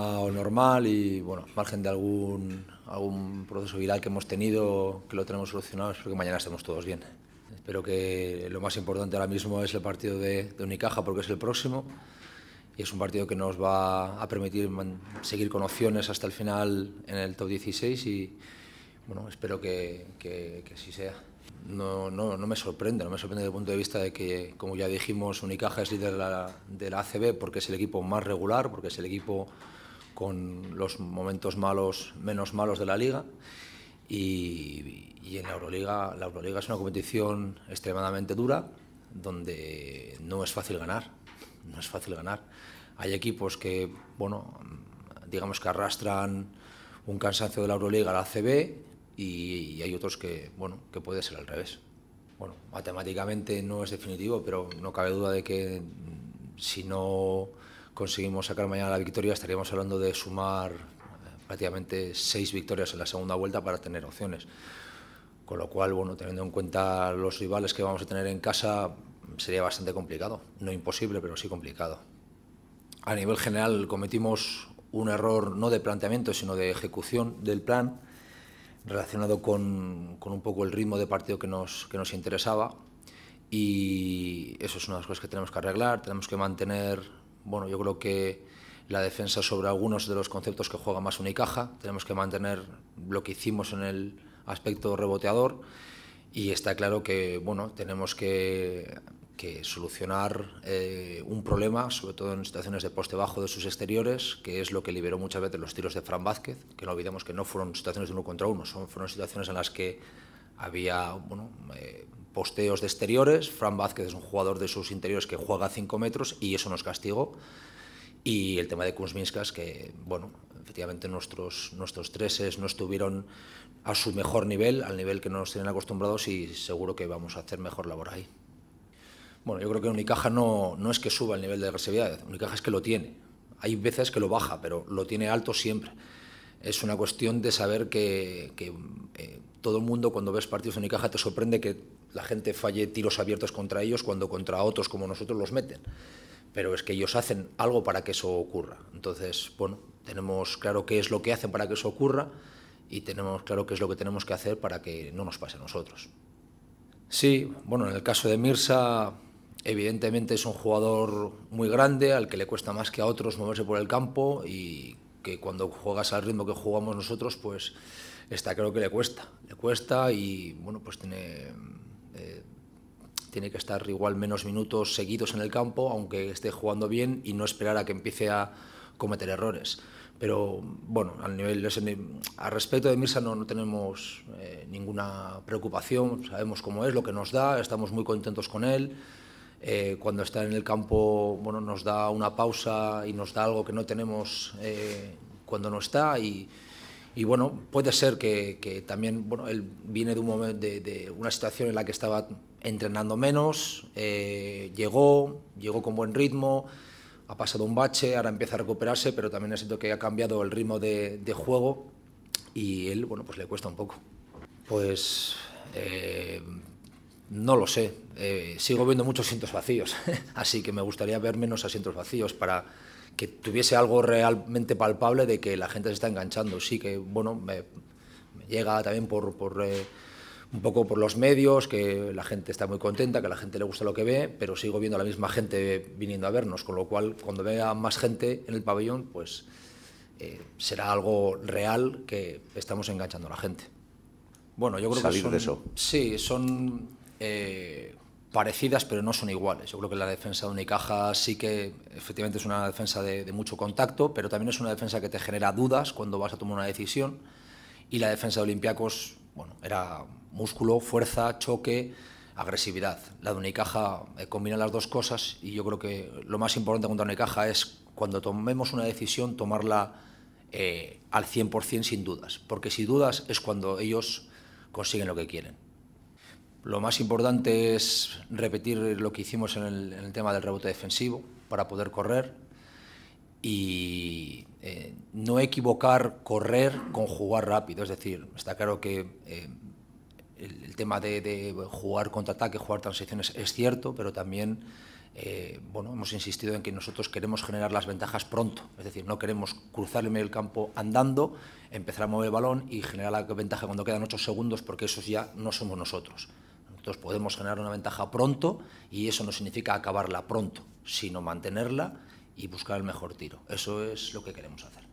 o normal y, bueno, margen de algún, algún proceso viral que hemos tenido, que lo tenemos solucionado, espero que mañana estemos todos bien. Espero que lo más importante ahora mismo es el partido de, Unicaja porque es el próximo y es un partido que nos va a permitir seguir con opciones hasta el final en el top 16 y bueno, espero que, que, así sea. No, no, me sorprende, no me sorprende desde el punto de vista de que, como ya dijimos, Unicaja es líder de la, de la ACB porque es el equipo más regular, porque es el equipo con los momentos malos, menos malos de la liga. Y, en la Euroliga, la Euroliga es una competición extremadamente dura, donde no es fácil ganar, no es fácil ganar. Hay equipos que, bueno, digamos que arrastran un cansancio de la Euroliga a la CB y, y hay otros que, bueno, que puede ser al revés. Bueno, matemáticamente no es definitivo, pero no cabe duda de que mm, si no conseguimos sacar mañana la victoria, estaríamos hablando de sumar eh, prácticamente seis victorias en la segunda vuelta para tener opciones. Con lo cual, bueno, teniendo en cuenta los rivales que vamos a tener en casa, sería bastante complicado. No imposible, pero sí complicado. A nivel general cometimos un error no de planteamiento, sino de ejecución del plan, relacionado con, con un poco el ritmo de partido que nos, que nos interesaba. Y eso es una de las cosas que tenemos que arreglar. Tenemos que mantener bueno, yo creo que la defensa sobre algunos de los conceptos que juega más Unicaja. Tenemos que mantener lo que hicimos en el aspecto reboteador y está claro que bueno, tenemos que, solucionar eh, un problema, sobre todo en situaciones de poste bajo de sus exteriores, que es lo que liberó muchas veces los tiros de Fran Vázquez, que no olvidemos que no fueron situaciones de uno contra uno, son, fueron situaciones en las que había bueno, eh, posteos de exteriores, Fran Vázquez es un jugador de sus interiores que juega a 5 metros y eso nos castigó. Y el tema de Kuzminskas, que, bueno, efectivamente nuestros, nuestros treses no estuvieron a su mejor nivel, al nivel que nos tienen acostumbrados y seguro que vamos a hacer mejor labor ahí. Bueno, yo creo que Unicaja no, no es que suba el nivel de agresividad, Unicaja es que lo tiene. Hay veces que lo baja, pero lo tiene alto siempre. Es una cuestión de saber que, eh, todo el mundo cuando ves partidos de Unicaja te sorprende que la gente falle tiros abiertos contra ellos cuando contra otros como nosotros los meten. Pero es que ellos hacen algo para que eso ocurra. Entonces, bueno, tenemos claro qué es lo que hacen para que eso ocurra y tenemos claro qué es lo que tenemos que hacer para que no nos pase a nosotros. Sí, bueno, en el caso de Mirsa, evidentemente es un jugador muy grande, al que le cuesta más que a otros moverse por el campo y que cuando juegas al ritmo que jugamos nosotros, pues está claro que le cuesta. Le cuesta y, bueno, pues tiene eh, tiene que estar igual menos minutos seguidos en el campo, aunque esté jugando bien y no esperar a que empiece a cometer errores. Pero bueno, al nivel al respecto de Mirsa no, no tenemos eh, ninguna preocupación, sabemos cómo es, lo que nos da, estamos muy contentos con él. Eh, cuando está en el campo bueno, nos da una pausa y nos da algo que no tenemos cuando no está y, y bueno, puede ser que, también bueno, él viene de, una situación en la que estaba entrenando menos, eh, llegó, llegó con buen ritmo, ha pasado un bache, ahora empieza a recuperarse, pero también siento que ha cambiado el ritmo de, juego y él, bueno, pues le cuesta un poco. Pues eh, no lo sé, eh, sigo viendo muchos asientos vacíos, así que me gustaría ver menos asientos vacíos para que tuviese algo realmente palpable de que la gente se está enganchando. Sí que, bueno, me, llega también por, por eh, un poco por los medios, que la gente está muy contenta, que a la gente le gusta lo que ve, pero sigo viendo a la misma gente viniendo a vernos, con lo cual cuando vea más gente en el pabellón, pues eh, será algo real que estamos enganchando a la gente. Bueno, yo creo que son, de eso. Sí, son eh, parecidas, pero no son iguales. Yo creo que la defensa de Unicaja sí que efectivamente es una defensa de, mucho contacto, pero también es una defensa que te genera dudas cuando vas a tomar una decisión. Y la defensa de Olympiacos, bueno, era músculo, fuerza, choque, agresividad. La de Unicaja eh, combina las dos cosas y yo creo que lo más importante contra Unicaja es cuando tomemos una decisión, tomarla eh, al 100% sin dudas, porque si dudas es cuando ellos consiguen lo que quieren. Lo más importante es repetir lo que hicimos en el, tema del rebote defensivo para poder correr y eh, no equivocar correr con jugar rápido. Es decir, está claro que eh, el, tema de, jugar contraataque, jugar transiciones es cierto, pero también eh, bueno, hemos insistido en que nosotros queremos generar las ventajas pronto. Es decir, no queremos cruzar el medio del campo andando, empezar a mover el balón y generar la ventaja cuando quedan ocho segundos, porque esos ya no somos nosotros. Entonces podemos generar una ventaja pronto y eso no significa acabarla pronto, sino mantenerla y buscar el mejor tiro. Eso es lo que queremos hacer.